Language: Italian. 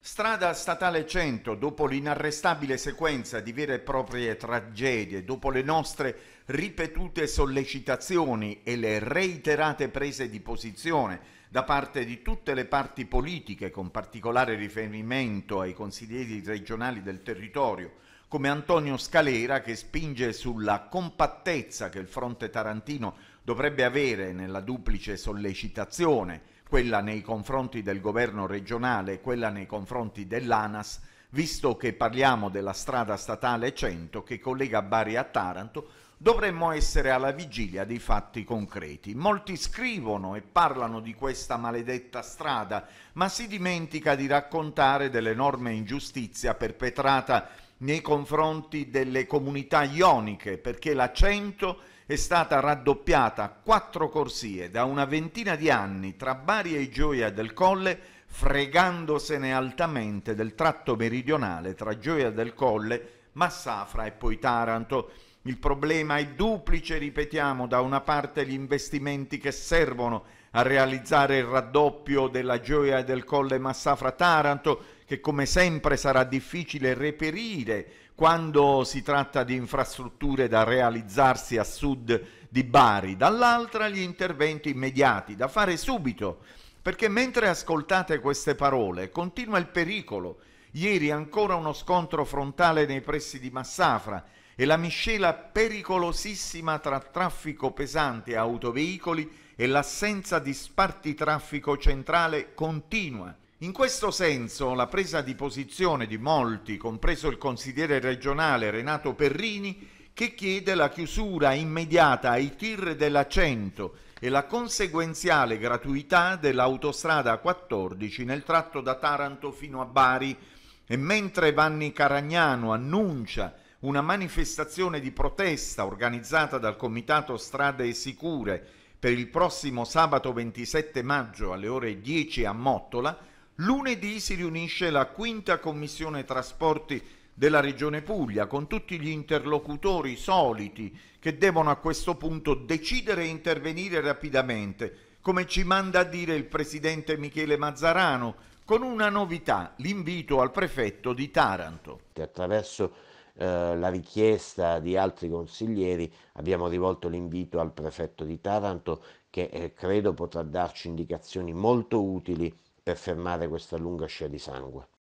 Strada statale 100, dopo l'inarrestabile sequenza di vere e proprie tragedie, dopo le nostre ripetute sollecitazioni e le reiterate prese di posizione da parte di tutte le parti politiche, con particolare riferimento ai consiglieri regionali del territorio, come Antonio Scalera che spinge sulla compattezza che il fronte tarantino dovrebbe avere nella duplice sollecitazione quella nei confronti del governo regionale e quella nei confronti dell'ANAS, visto che parliamo della strada statale 100 che collega Bari a Taranto, dovremmo essere alla vigilia dei fatti concreti. Molti scrivono e parlano di questa maledetta strada, ma si dimentica di raccontare dell'enorme ingiustizia perpetrata nei confronti delle comunità ioniche perché la 100 è stata raddoppiata a quattro corsie da una ventina di anni tra Bari e Gioia del Colle fregandosene altamente del tratto meridionale tra Gioia del Colle, Massafra e poi Taranto. Il problema è duplice, ripetiamo, da una parte gli investimenti che servono a realizzare il raddoppio della gioia del Colle Massafra Taranto che come sempre sarà difficile reperire quando si tratta di infrastrutture da realizzarsi a sud di Bari, dall'altra gli interventi immediati da fare subito, perché mentre ascoltate queste parole continua il pericolo. Ieri ancora uno scontro frontale nei pressi di Massafra, e la miscela pericolosissima tra traffico pesante e autoveicoli e l'assenza di sparti traffico centrale continua. In questo senso la presa di posizione di molti, compreso il consigliere regionale Renato Perrini, che chiede la chiusura immediata ai tir della 100 e la conseguenziale gratuità dell'autostrada 14 nel tratto da Taranto fino a Bari. E mentre Vanni Caragnano annuncia una manifestazione di protesta organizzata dal Comitato Strade Sicure per il prossimo sabato 27 maggio alle ore 10 a Mottola, lunedì si riunisce la quinta commissione trasporti della Regione Puglia con tutti gli interlocutori soliti che devono a questo punto decidere e intervenire rapidamente, come ci manda a dire il presidente Michele Mazzarano, con una novità, l'invito al prefetto di Taranto. Che Attraverso eh, la richiesta di altri consiglieri abbiamo rivolto l'invito al prefetto di Taranto che eh, credo potrà darci indicazioni molto utili per fermare questa lunga scia di sangue.